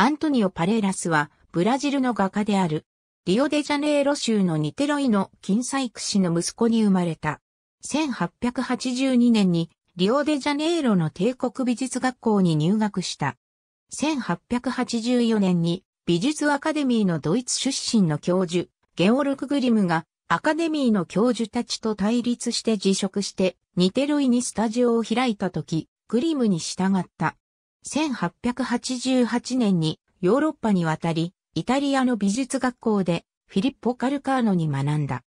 アントニオ・パレーラスは、ブラジルの画家である。リオデジャネイロ州のニテロイの金細工師の息子に生まれた。1882年にリオデジャネイロの帝国美術学校に入学した。1884年に美術アカデミーのドイツ出身の教授、ゲオルク・グリムがアカデミーの教授たちと対立して辞職してニテロイにスタジオを開いた時、グリムに従った1888年にヨーロッパに渡り、イタリアの美術学校でフィリッポ・カルカーノに学んだ。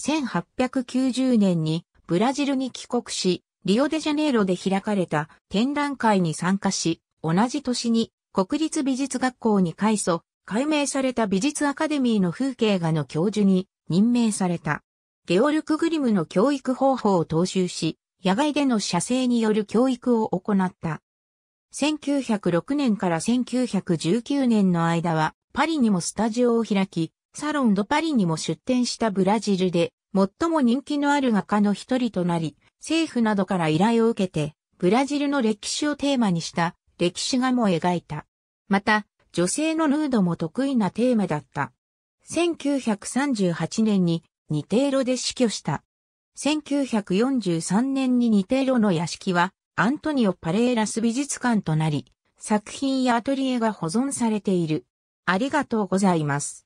1890年にブラジルに帰国し、リオデジャネイロで開かれた展覧会に参加し、同じ年に国立美術学校に改祖、改名された美術アカデミーの風景画の教授に任命された。ゲオルク・グリムの教育方法を踏襲し、野外での写生による教育を行った。1906年から1919年の間は、パリにもスタジオを開き、サロンドパリにも出展したブラジルで、最も人気のある画家の一人となり、政府などから依頼を受けて、ブラジルの歴史をテーマにした歴史画も描いた。また、女性のヌードも得意なテーマだった。1938年にニテーロで死去した。1943年にニテーロの屋敷はアントニオ・パレーラス美術館となり、作品やアトリエが保存されている。ありがとうございます。